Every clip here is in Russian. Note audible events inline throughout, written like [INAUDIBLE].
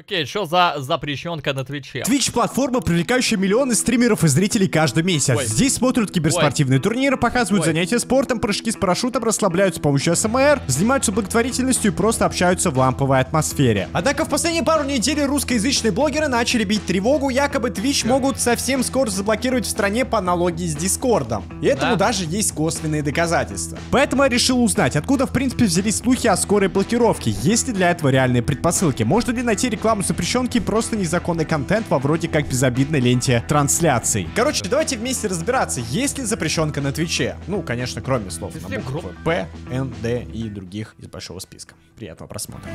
Окей, что за запрещенка на Твиче? Твич платформа, привлекающая миллионы стримеров и зрителей каждый месяц. Ой. Здесь смотрят киберспортивные Ой. турниры, показывают Ой. занятия спортом, прыжки с парашютом, расслабляются с помощью СМР, занимаются благотворительностью и просто общаются в ламповой атмосфере. Однако в последние пару недель русскоязычные блогеры начали бить тревогу, якобы Twitch могут совсем скоро заблокировать в стране по аналогии с Дискордом. И этому да? даже есть косвенные доказательства. Поэтому я решил узнать, откуда в принципе взялись слухи о скорой блокировке, есть ли для этого реальные предпосылки, можно ли найти рекламу рекламу запрещенки и просто незаконный контент во вроде как безобидной ленте трансляций. Короче, давайте вместе разбираться, есть ли запрещенка на Твиче. Ну, конечно, кроме слов на буквы П, Н, Д и других из большого списка. Приятного просмотра.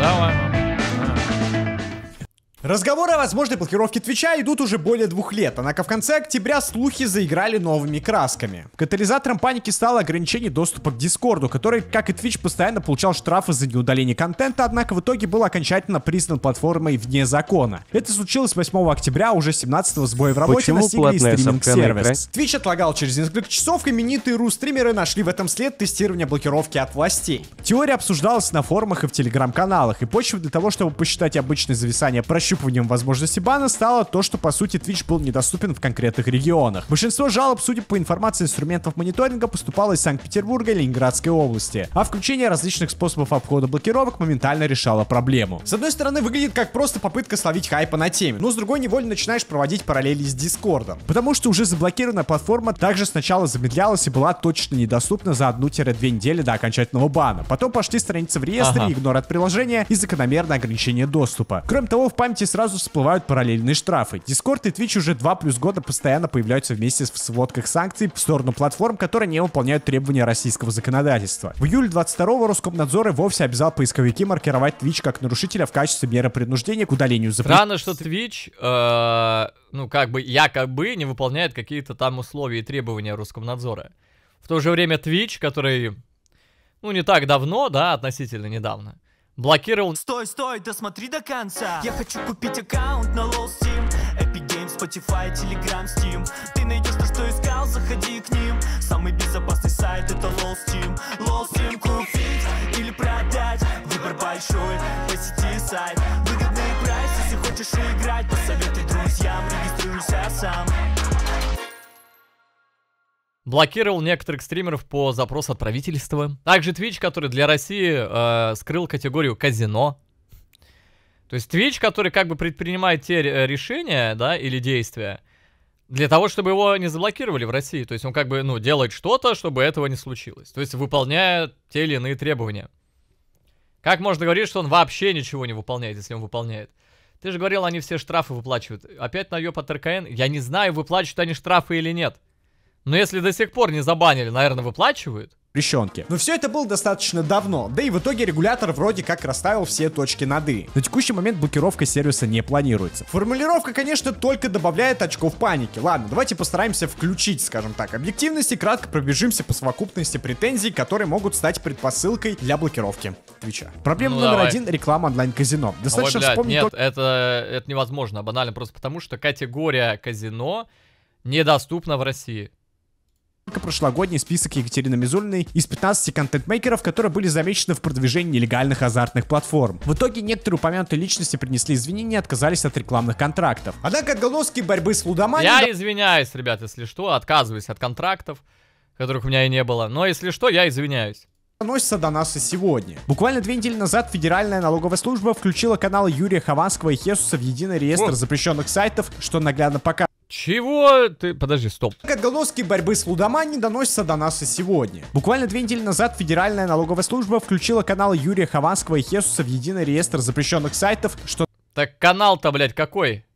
Давай, мама. Разговоры о возможной блокировке Твича идут уже более двух лет, однако в конце октября слухи заиграли новыми красками. Катализатором паники стало ограничение доступа к Дискорду, который, как и Твич, постоянно получал штрафы за неудаление контента, однако в итоге был окончательно признан платформой вне закона. Это случилось 8 октября, уже 17-го сбоя в работе Почему настигли стриминг-сервис. Твич отлагал через несколько часов, именитые ру-стримеры нашли в этом след тестирования блокировки от властей. Теория обсуждалась на форумах и в телеграм-каналах, и почва для того, чтобы посчитать обычное зависание прощ прощупыванием возможности бана стало то, что по сути Twitch был недоступен в конкретных регионах. Большинство жалоб, судя по информации инструментов мониторинга, поступало из Санкт-Петербурга и Ленинградской области, а включение различных способов обхода блокировок моментально решало проблему. С одной стороны, выглядит как просто попытка словить хайпа на теме, но с другой невольно начинаешь проводить параллели с Дискордом, потому что уже заблокированная платформа также сначала замедлялась и была точно недоступна за 1-2 недели до окончательного бана. Потом пошли страницы в реестре, ага. игнор от приложения и закономерное ограничение доступа. Кроме того, в памяти тебе сразу всплывают параллельные штрафы. Discord и Twitch уже два плюс года постоянно появляются вместе в сводках санкций в сторону платформ, которые не выполняют требования российского законодательства. В июле 22-го Роскомнадзор и вовсе обязал поисковики маркировать Twitch как нарушителя в качестве меры принуждения к удалению запрета. Странно, что Twitch, э, ну как бы якобы не выполняет какие-то там условия и требования Роскомнадзора. В то же время Twitch, который, ну не так давно, да, относительно недавно, блокировал... Стой, стой, досмотри до конца. Я хочу купить аккаунт на Lost Steam, Epic Games, Spotify, Telegram, Steam. Ты найдешь то, что искал, заходи к ним. Самый безопасный сайт это Lost Steam. Lost Steam купить или продать. Выбор большой, посети сайт. Выгодный прайс, если хочешь играть, посоветуй друзьям, регистрируйся сам блокировал некоторых стримеров по запросу от правительства. Также Twitch, который для России э, скрыл категорию казино. То есть Twitch, который как бы предпринимает те э, решения, да, или действия, для того, чтобы его не заблокировали в России. То есть он как бы, ну, делает что-то, чтобы этого не случилось. То есть выполняет те или иные требования. Как можно говорить, что он вообще ничего не выполняет, если он выполняет? Ты же говорил, они все штрафы выплачивают. Опять наеб от РКН. Я не знаю, выплачивают они штрафы или нет. Но если до сих пор не забанили, наверное, выплачивают? запрещенки. Но все это было достаточно давно, да и в итоге регулятор вроде как расставил все точки над «и». На текущий момент блокировка сервиса не планируется. Формулировка, конечно, только добавляет очков паники. Ладно, давайте постараемся включить, скажем так, объективность и кратко пробежимся по совокупности претензий, которые могут стать предпосылкой для блокировки Твича. Проблема ну, номер давай. один — реклама онлайн-казино. Достаточно Ой, блядь, вспомнить... Нет, только... это, это невозможно, банально, просто потому что категория казино недоступна в России прошлогодний список Екатерины Мизульной из 15 контент-мейкеров, которые были замечены в продвижении нелегальных азартных платформ. В итоге некоторые упомянутые личности принесли извинения и отказались от рекламных контрактов. Однако отголоски борьбы с лудоманией... Я извиняюсь, ребят, если что, отказываюсь от контрактов, которых у меня и не было. Но если что, я извиняюсь доносится до нас и сегодня. Буквально две недели назад Федеральная налоговая служба включила каналы Юрия Хованского и Хесуса в единый реестр запрещенных сайтов, что наглядно показывает чего ты... Подожди, стоп. Отголоски борьбы с лудоманией доносятся до нас и сегодня. Буквально две недели назад Федеральная налоговая служба включила каналы Юрия Хованского и Хесуса в единый реестр запрещенных сайтов, что... Так канал-то, блядь, какой?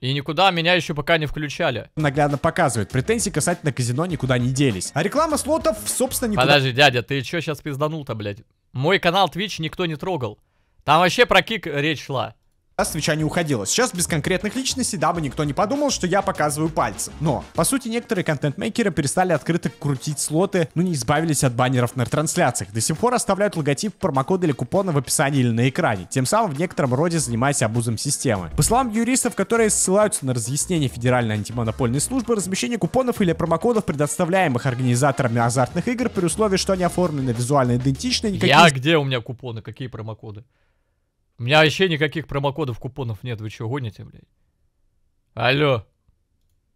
И никуда меня еще пока не включали. Наглядно показывает. Претензии касательно казино никуда не делись. А реклама слотов, собственно, никуда... Подожди, дядя, ты что сейчас пизданул-то, блядь? Мой канал Twitch никто не трогал. Там вообще про кик речь шла а с Твича не уходила. Сейчас без конкретных личностей, дабы никто не подумал, что я показываю пальцы. Но, по сути, некоторые контент-мейкеры перестали открыто крутить слоты, но ну, не избавились от баннеров на трансляциях. До сих пор оставляют логотип, промокоды или купоны в описании или на экране, тем самым в некотором роде занимаясь обузом системы. По словам юристов, которые ссылаются на разъяснение Федеральной антимонопольной службы, размещение купонов или промокодов, предоставляемых организаторами азартных игр, при условии, что они оформлены визуально идентично, никаких. Я где у меня купоны, какие промокоды? У меня вообще никаких промокодов, купонов нет, вы чего гоните, блядь? Алло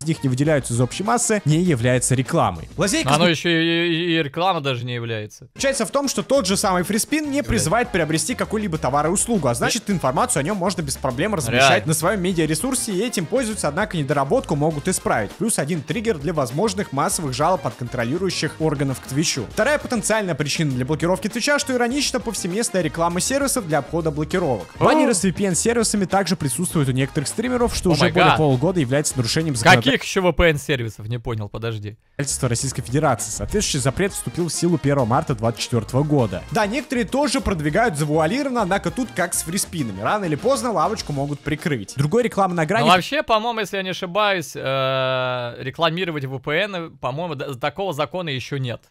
из них не выделяются из общей массы, не является рекламой. Лазейка... Оно еще и, и, реклама даже не является. Получается в том, что тот же самый фриспин не призывает приобрести какой-либо товар и услугу, а значит информацию о нем можно без проблем размещать Реально. на своем медиаресурсе, и этим пользуются, однако недоработку могут исправить. Плюс один триггер для возможных массовых жалоб от контролирующих органов к Твичу. Вторая потенциальная причина для блокировки Твича, что иронично повсеместная реклама сервисов для обхода блокировок. Баннеры с VPN-сервисами также присутствуют у некоторых стримеров, что oh уже более полугода является нарушением законодательства Каких еще VPN-сервисов? Не понял, подожди. Правительство Российской Федерации. Соответствующий запрет вступил в силу 1 марта 2024 года. Да, некоторые тоже продвигают завуалированно, однако тут как с фриспинами. Рано или поздно лавочку могут прикрыть. Другой рекламы на грани... Ну, вообще, по-моему, если я не ошибаюсь, э, рекламировать VPN, по-моему, такого закона еще нет.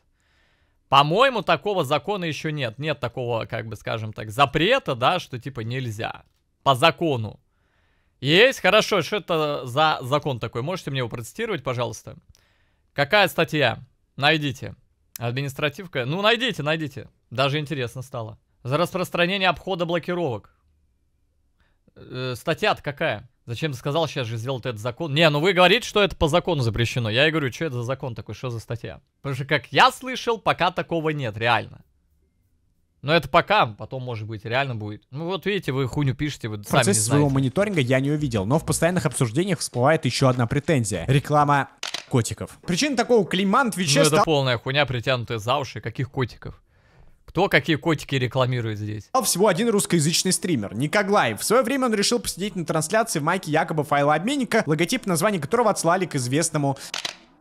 По-моему, такого закона еще нет. Нет такого, как бы, скажем так, запрета, да, что типа нельзя. По закону. Есть? Хорошо. Что это за закон такой? Можете мне его процитировать, пожалуйста? Какая статья? Найдите. Административка? Ну, найдите, найдите. Даже интересно стало. За распространение обхода блокировок. Э, статья-то какая? Зачем ты сказал, сейчас же сделал этот закон? Не, ну вы говорите, что это по закону запрещено. Я и говорю, что это за закон такой, что за статья? Потому что, как я слышал, пока такого нет, реально. Но это пока, потом, может быть, реально будет. Ну вот видите, вы хуйню пишете, вы сами не знаете. своего мониторинга я не увидел, но в постоянных обсуждениях всплывает еще одна претензия. Реклама котиков. Причина такого клейма на Твиче... Ну это полная хуйня, притянутая за уши. Каких котиков? Кто какие котики рекламирует здесь? Всего один русскоязычный стример, Никоглаев. В свое время он решил посидеть на трансляции в майке якобы файлообменника, логотип название которого отслали к известному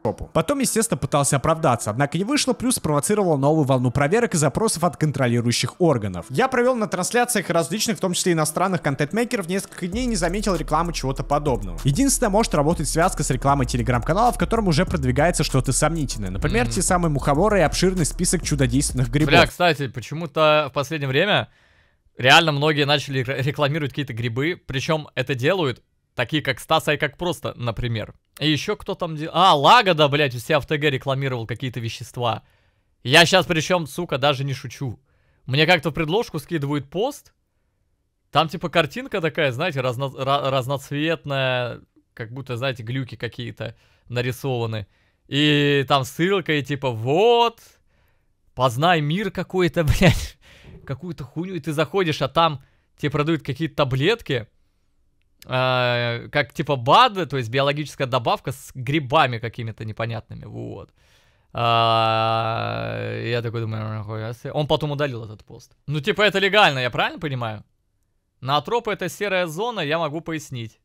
попу. Потом, естественно, пытался оправдаться, однако не вышло, плюс спровоцировал новую волну проверок и запросов от контролирующих органов. Я провел на трансляциях различных, в том числе иностранных контент-мейкеров, несколько дней не заметил рекламы чего-то подобного. Единственное, может работать связка с рекламой телеграм-канала, в котором уже продвигается что-то сомнительное. Например, mm -hmm. те самые муховоры и обширный список чудодейственных грибов. Бля, кстати, почему-то в последнее время реально многие начали рекламировать какие-то грибы, причем это делают такие как Стаса и как просто, например. И еще кто там делал? А, Лагода, блядь, у себя в ТГ рекламировал какие-то вещества. Я сейчас причем, сука, даже не шучу. Мне как-то в предложку скидывают пост. Там типа картинка такая, знаете, разно, разноцветная, как будто, знаете, глюки какие-то нарисованы. И там ссылка, и типа, вот, познай мир какой-то, [LAUGHS] блядь, какую-то хуйню. И ты заходишь, а там тебе продают какие-то таблетки, Э, как типа бады, то есть биологическая добавка с грибами какими-то непонятными, вот. Э, я такой думаю, нахуя Он потом удалил этот пост. Ну, типа, это легально, я правильно понимаю? Наотропы это серая зона, я могу пояснить.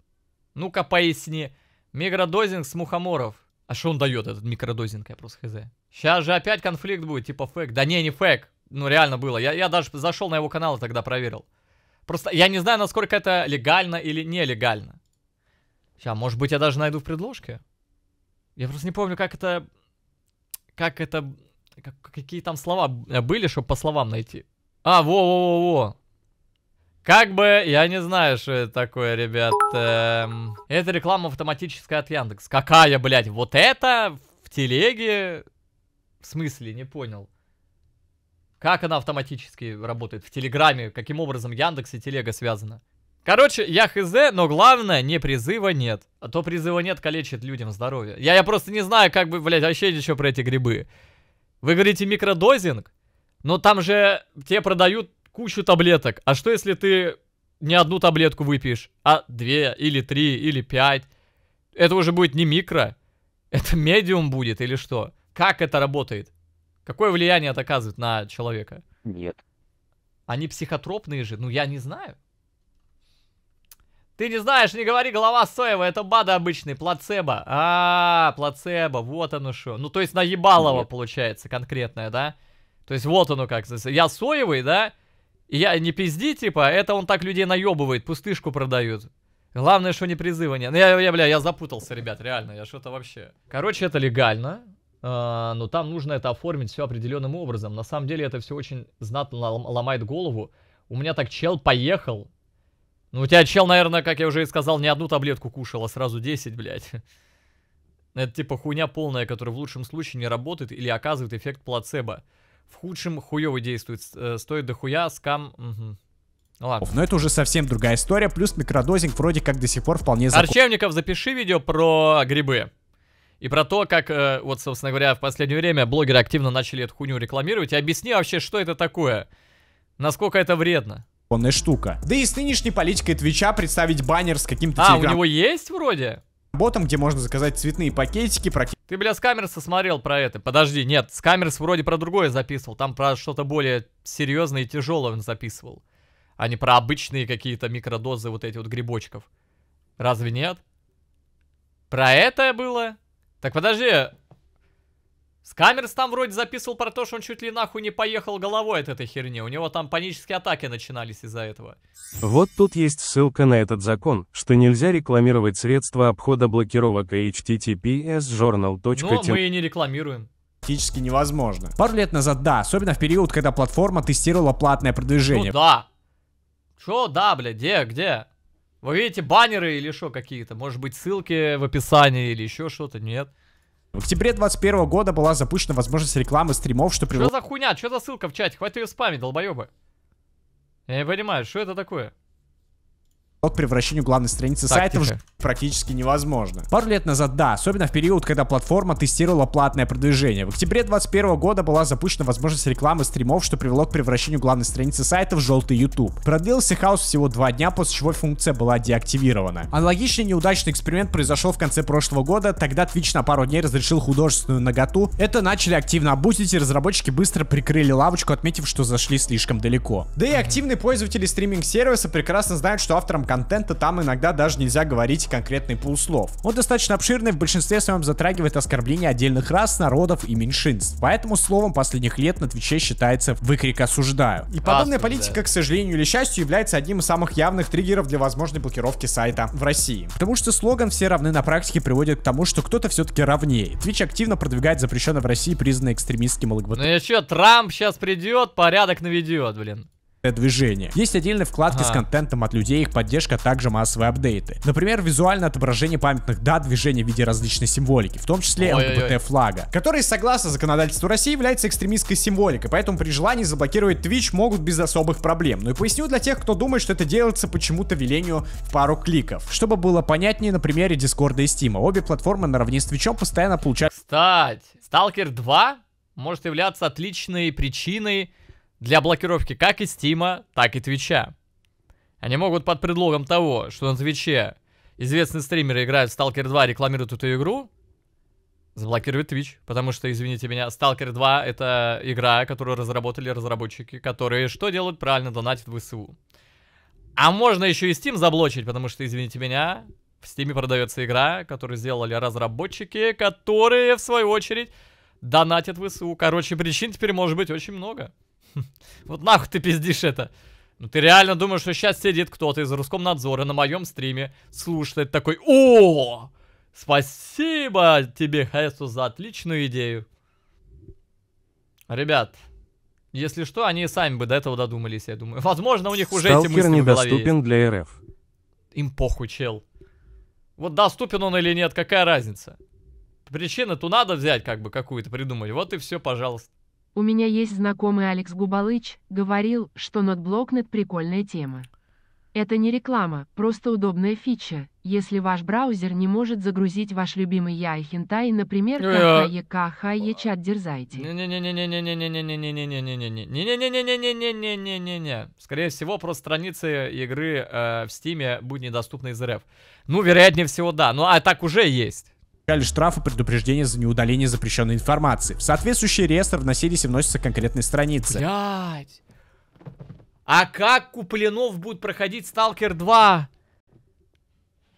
Ну-ка, поясни. Микродозинг с мухоморов. А что он дает, этот микродозинг, я просто хз. Сейчас же опять конфликт будет, типа фэк. Да не, не фэк. Ну, реально было. Я, я даже зашел на его канал и тогда проверил. Просто я не знаю, насколько это легально или нелегально. Сейчас, может быть, я даже найду в предложке. Я просто не помню, как это... Как это... Как, какие там слова э, были, чтобы по словам найти. А, во-во-во-во. Как бы, я не знаю, что это такое, ребят. Эм, это реклама автоматическая от Яндекс. Какая, блядь, вот это в телеге? В смысле, не понял. Как она автоматически работает в Телеграме? Каким образом Яндекс и Телега связаны? Короче, я хз, но главное, не призыва нет. А то призыва нет калечит людям здоровье. Я, я просто не знаю, как бы, блядь, вообще ничего про эти грибы. Вы говорите микродозинг? Но там же тебе продают кучу таблеток. А что если ты не одну таблетку выпьешь, а две, или три, или пять? Это уже будет не микро. Это [LAUGHS] медиум будет или что? Как это работает? Какое влияние это оказывает на человека? Нет. Они психотропные же? Ну, я не знаю. Ты не знаешь, не говори, голова Соева, это БАДа обычный, плацебо. А, плацебо, вот оно что. Ну, то есть наебалово Нет. получается конкретное, да? То есть вот оно как. Я Соевый, да? я не пизди, типа, это он так людей наебывает, пустышку продают. Главное, что не призывание. нет. Ну, я, я, бля, я запутался, ребят, реально, я что-то вообще. Короче, это легально. А, но там нужно это оформить все определенным образом. На самом деле это все очень знатно ломает голову. У меня так чел поехал. Ну, у тебя чел, наверное, как я уже и сказал, не одну таблетку кушал, а сразу 10, блядь. [LAUGHS] Это типа хуйня полная, которая в лучшем случае не работает или оказывает эффект плацебо. В худшем хуево действует. Э, стоит дохуя, скам... Угу. Ладно. Но это уже совсем другая история. Плюс микродозинг вроде как до сих пор вполне... Закон... Арчевников, запиши видео про грибы. И про то, как, э, вот, собственно говоря, в последнее время блогеры активно начали эту хуйню рекламировать. И объясни вообще, что это такое. Насколько это вредно законная штука. Да и с нынешней политикой Твича представить баннер с каким-то А, телеграм... у него есть вроде? Ботом, где можно заказать цветные пакетики, про Ты, бля, с Камерса смотрел про это. Подожди, нет, с Камерс вроде про другое записывал. Там про что-то более серьезное и тяжелое он записывал. А не про обычные какие-то микродозы вот этих вот грибочков. Разве нет? Про это было? Так подожди. Скамерс там вроде записывал про то, что он чуть ли нахуй не поехал головой от этой херни. У него там панические атаки начинались из-за этого. Вот тут есть ссылка на этот закон, что нельзя рекламировать средства обхода блокировок https://journal.tv. Ну, мы и не рекламируем практически невозможно. Пару лет назад, да, особенно в период, когда платформа тестировала платное продвижение. Ну да. Чё, да, блядь, где, где? Вы видите баннеры или что какие-то? Может быть ссылки в описании или еще что-то? Нет. В октябре 2021 года была запущена возможность рекламы стримов, что привело... Что за хуйня? Что за ссылка в чате? Хватит ее спамить, долбоебы. Я не понимаю, что это такое? От превращению главной страницы Тактика. сайта в практически невозможно. Пару лет назад, да, особенно в период, когда платформа тестировала платное продвижение. В октябре 2021 года была запущена возможность рекламы стримов, что привело к превращению главной страницы сайта в желтый YouTube. Продлился хаос всего два дня, после чего функция была деактивирована. Аналогичный неудачный эксперимент произошел в конце прошлого года, тогда Twitch на пару дней разрешил художественную наготу. Это начали активно обузить, и разработчики быстро прикрыли лавочку, отметив, что зашли слишком далеко. Да и активные пользователи стриминг-сервиса прекрасно знают, что авторам контента там иногда даже нельзя говорить конкретный пул слов. Он достаточно обширный, в большинстве своем затрагивает оскорбления отдельных рас, народов и меньшинств. Поэтому словом последних лет на Твиче считается выкрик «осуждаю». И подобная политика, к сожалению или счастью, является одним из самых явных триггеров для возможной блокировки сайта в России. Потому что слоган «все равны» на практике приводит к тому, что кто-то все-таки равнее. Twitch активно продвигает запрещенный в России признанный экстремистским ну ЛГБТ. Ну и что, Трамп сейчас придет, порядок наведет, блин. Э, движение. Есть отдельные вкладки ага. с контентом от людей, их поддержка, а также массовые апдейты. Например, визуальное отображение памятных дат движения в виде различной символики, в том числе ЛГБТ-флага, который, согласно законодательству России, является экстремистской символикой, поэтому при желании заблокировать Twitch могут без особых проблем. Ну и поясню для тех, кто думает, что это делается почему-то велению в пару кликов. Чтобы было понятнее на примере Дискорда и Стима. Обе платформы наравне с Twitch постоянно получают... Кстати, Stalker 2 может являться отличной причиной для блокировки как и Стима, так и Твича. Они могут под предлогом того, что на Твиче известные стримеры играют в Stalker 2, рекламируют эту игру, заблокировать Twitch, потому что, извините меня, Stalker 2 — это игра, которую разработали разработчики, которые что делают? Правильно, донатят в СУ. А можно еще и Steam заблочить, потому что, извините меня, в Steam продается игра, которую сделали разработчики, которые, в свою очередь, донатят в СУ. Короче, причин теперь может быть очень много. [LAUGHS] Вот нахуй ты пиздишь это? Ну ты реально думаешь, что сейчас сидит кто-то из Роскомнадзора на моем стриме, слушает такой, о, спасибо тебе, Хесу, за отличную идею. Ребят, если что, они сами бы до этого додумались, я думаю. Возможно, у них уже Сталкер эти мысли недоступен в голове есть. для РФ. Им похуй, чел. Вот доступен он или нет, какая разница? Причина то надо взять, как бы, какую-то придумать. Вот и все, пожалуйста. У меня есть знакомый Алекс Губалыч, говорил, что NotBlocknet прикольная тема. Это не реклама, просто удобная фича, если ваш браузер не может загрузить ваш любимый яй хентай, например, э, КХЕКХЕ чат дерзайте. Не-не-не-не-не-не-не-не-не-не-не-не-не-не-не-не-не-не-не. Скорее всего, просто страницы игры в Стиме будут недоступны из РФ. Ну, вероятнее всего, да. Ну, а так уже есть взыскали штрафы предупреждения за неудаление запрещенной информации. В соответствующий реестр вносились и вносятся конкретные страницы. Блядь. А как Куплинов будет проходить Сталкер 2?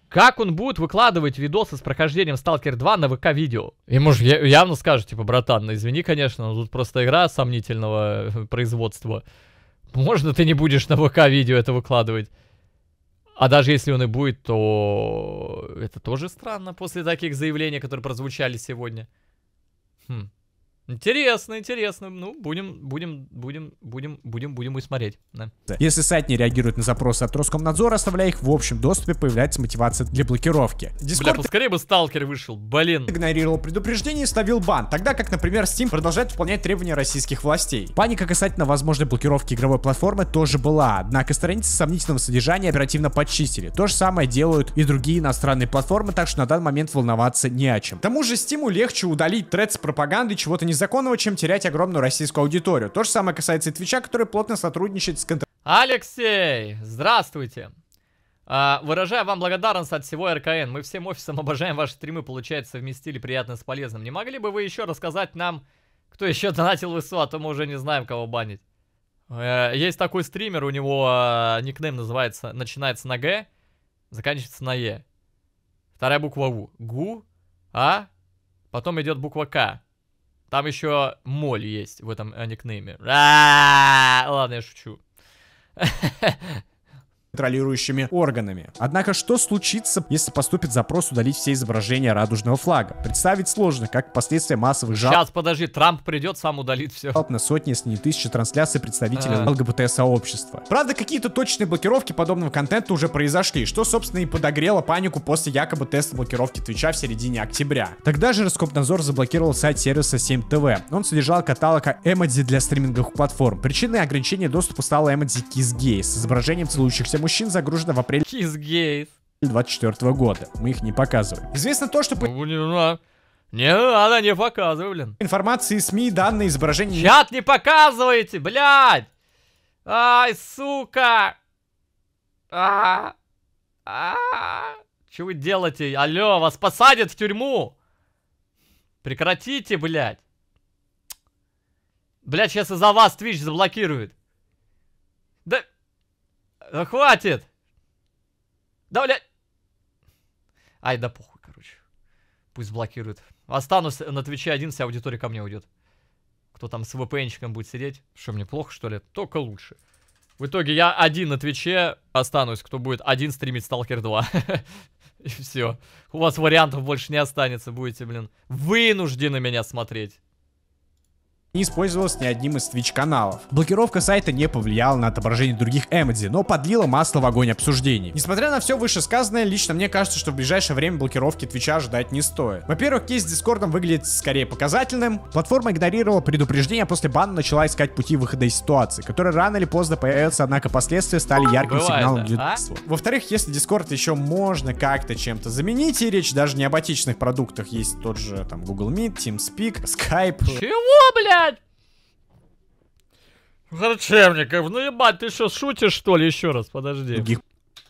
Как он будет выкладывать видосы с прохождением Сталкер 2 на ВК-видео? Ему же явно скажут, типа, братан, ну извини, конечно, но тут просто игра сомнительного э, производства. Можно ты не будешь на ВК-видео это выкладывать? А даже если он и будет, то это тоже странно после таких заявлений, которые прозвучали сегодня. Хм. Интересно, интересно. Ну, будем, будем, будем, будем, будем, будем и смотреть. Да. Если сайт не реагирует на запросы от Роскомнадзора, оставляя их в общем доступе, появляется мотивация для блокировки. Discord... Бля, поскорее бы сталкер вышел, блин. Игнорировал предупреждение и ставил бан, тогда как, например, Steam продолжает выполнять требования российских властей. Паника касательно возможной блокировки игровой платформы тоже была, однако страницы сомнительного содержания оперативно подчистили. То же самое делают и другие иностранные платформы, так что на данный момент волноваться не о чем. К тому же Steam легче удалить тред с пропагандой чего-то не незаконного, чем терять огромную российскую аудиторию. То же самое касается и Твича, который плотно сотрудничает с контр... Алексей, здравствуйте. А, выражаю вам благодарность от всего РКН. Мы всем офисом обожаем ваши стримы, получается, совместили приятно с полезным. Не могли бы вы еще рассказать нам, кто еще донатил ВСУ, а то мы уже не знаем, кого банить. Э, есть такой стример, у него а, никнейм называется, начинается на Г, заканчивается на Е. Вторая буква У. Гу, А, потом идет буква К. Там еще моль есть в этом а никнейме. Ладно, я шучу. [LAUGHS] контролирующими органами. Однако, что случится, если поступит запрос удалить все изображения радужного флага? Представить сложно, как последствия массовых жалоб... Сейчас, подожди, Трамп придет, сам удалит все. ...на сотни, если не тысячи трансляций представителей а -а -а. ЛГБТ-сообщества. Правда, какие-то точные блокировки подобного контента уже произошли, что, собственно, и подогрело панику после якобы теста блокировки Твича в середине октября. Тогда же Роскопнадзор заблокировал сайт сервиса 7TV. Он содержал каталог Эмодзи для стриминговых платформ. Причиной ограничения доступа стала Эмодзи Kiss Gay с изображением целующихся мужчин загружено в апреле 24 года. Мы их не показываем. Известно то, что... Ну, ну, а? Не надо, не показывай, блин. Информации СМИ, данные, изображения... Чат не показываете, блядь! Ай, сука! А -а -а Че вы делаете? Алло, вас посадят в тюрьму! Прекратите, блядь! Блядь, сейчас за вас Twitch заблокирует. Да хватит! Да, блядь! Ай, да похуй, короче. Пусть блокирует. Останусь на Твиче один, вся аудитория ко мне уйдет. Кто там с VPN-чиком будет сидеть? Что, мне плохо, что ли? Только лучше. В итоге я один на Твиче останусь, кто будет один стримить Сталкер 2. [LAUGHS] И все. У вас вариантов больше не останется. Будете, блин, вынуждены меня смотреть не использовалась ни одним из Twitch-каналов. Блокировка сайта не повлияла на отображение других эмодзи, но подлила масло в огонь обсуждений. Несмотря на все вышесказанное, лично мне кажется, что в ближайшее время блокировки Твича ждать не стоит. Во-первых, кейс с Дискордом выглядит скорее показательным. Платформа игнорировала предупреждение, а после бана начала искать пути выхода из ситуации, которые рано или поздно появятся, однако последствия стали ярким Бывает, сигналом для а? Во-вторых, если Дискорд еще можно как-то чем-то заменить, и речь даже не об отечественных продуктах, есть тот же там Google Meet, TeamSpeak, Skype. Чего, бля? блядь! Ну, Харчевников, ну ебать, ты что, шутишь, что ли, еще раз? Подожди. Других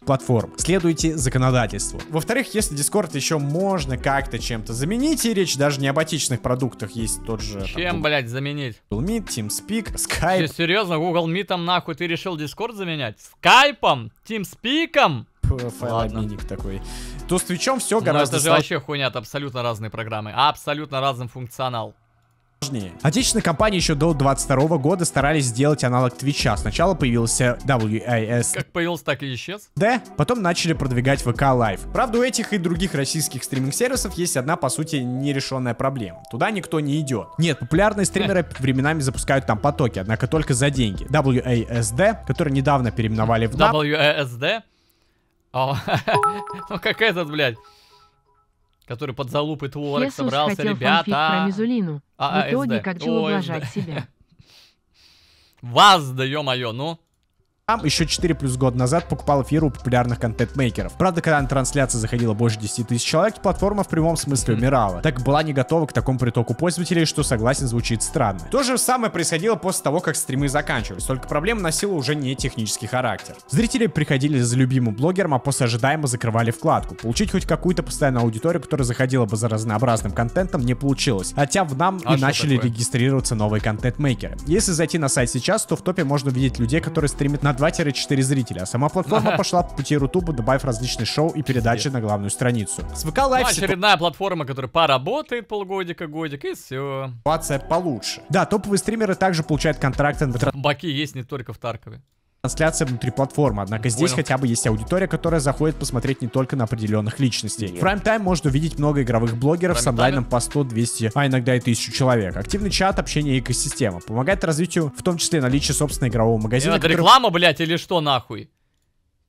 платформ. Следуйте законодательству. Во-вторых, если Discord еще можно как-то чем-то заменить, и речь даже не об отечественных продуктах, есть тот же... Чем, там, блядь, заменить? Google Meet, TeamSpeak, Skype. Че, серьезно, Google Meet нахуй ты решил Discord заменять? Скайпом? TeamSpeakом? файлообменник такой. То с Твичом все ну, гораздо... Но это же вообще хуйня, это абсолютно разные программы, абсолютно разный функционал. Отечественные компании еще до 22 года старались сделать аналог Твича. Сначала появился WIS. Как появился, так и исчез. Да, потом начали продвигать VK Live. Правда, у этих и других российских стриминг-сервисов есть одна, по сути, нерешенная проблема. Туда никто не идет. Нет, популярные стримеры [LAUGHS] временами запускают там потоки, однако только за деньги. WASD, который недавно переименовали в NAP. WASD? О, [LAUGHS] ну как этот, блядь который под залупы творог Хесус собрался, хотел ребята. про Мизулину. А, В итоге, а, а, как же ублажать себя? [LAUGHS] Вас, да ё-моё, ну еще 4 плюс года назад покупал эфиры у популярных контент-мейкеров. Правда, когда на трансляции заходило больше 10 тысяч человек, платформа в прямом смысле умирала. Так была не готова к такому притоку пользователей, что, согласен, звучит странно. То же самое происходило после того, как стримы заканчивались, только проблема носила уже не технический характер. Зрители приходили за любимым блогером, а после ожидаемо закрывали вкладку. Получить хоть какую-то постоянную аудиторию, которая заходила бы за разнообразным контентом, не получилось. Хотя в нам а и начали такое? регистрироваться новые контент-мейкеры. Если зайти на сайт сейчас, то в топе можно увидеть людей, которые стримят на на 2-4 зрителя. А сама платформа пошла по пути Рутуба, добавив различные шоу и передачи на главную страницу. С ВК Лайв... очередная платформа, которая поработает полгодика, годик, и все. Ситуация получше. Да, топовые стримеры также получают контракты на... Баки есть не только в Таркове трансляция внутри платформы. Однако здесь Понял. хотя бы есть аудитория, которая заходит посмотреть не только на определенных личностей. Нет. В прайм-тайм можно увидеть много игровых блогеров с онлайном по 100, 200, а иногда и 1000 человек. Активный чат, общение и экосистема. Помогает развитию, в том числе наличие собственного игрового магазина. Это который... реклама, блять, или что нахуй?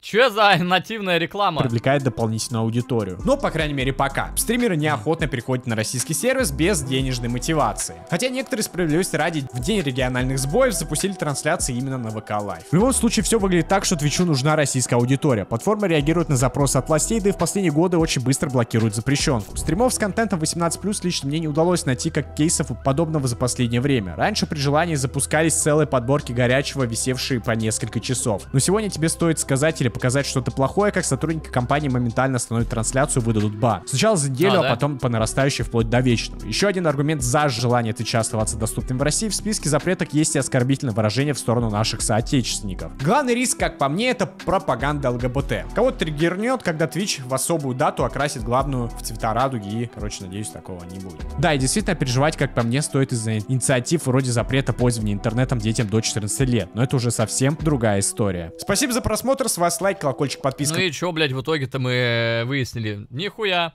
Че за нативная реклама? Привлекает дополнительную аудиторию. Но, по крайней мере, пока. Стримеры неохотно переходят на российский сервис без денежной мотивации. Хотя некоторые справедливости ради в день региональных сбоев запустили трансляции именно на ВК Лайв. В любом случае, все выглядит так, что Твичу нужна российская аудитория. Платформа реагирует на запросы от властей, да и в последние годы очень быстро блокирует запрещенку. Стримов с контентом 18+, лично мне не удалось найти как кейсов подобного за последнее время. Раньше при желании запускались целые подборки горячего, висевшие по несколько часов. Но сегодня тебе стоит сказать или показать что-то плохое, как сотрудники компании моментально остановят трансляцию, выдадут ба. Сначала за неделю, а, а да? потом по нарастающей вплоть до вечного. Еще один аргумент за желание Твича оставаться доступным в России. В списке запреток есть и оскорбительное выражение в сторону наших соотечественников. Главный риск, как по мне, это пропаганда ЛГБТ. Кого-то триггернет, когда Твич в особую дату окрасит главную в цвета радуги и, короче, надеюсь, такого не будет. Да, и действительно переживать, как по мне, стоит из-за инициатив вроде запрета пользования интернетом детям до 14 лет, но это уже совсем другая история. Спасибо за просмотр, с вас лайк, колокольчик, подписка. Ну и чё, блядь, в итоге-то мы э, выяснили? Нихуя.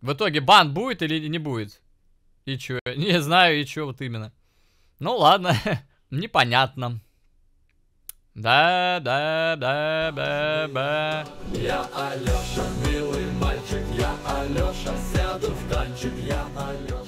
В итоге бан будет или не будет? И чё? [LAUGHS] Не знаю, и чё вот именно. Ну ладно, [LAUGHS] непонятно. Да, да, да, да, да. Я Алёша, милый мальчик, я Алёша, сяду в танчик, я Алёша.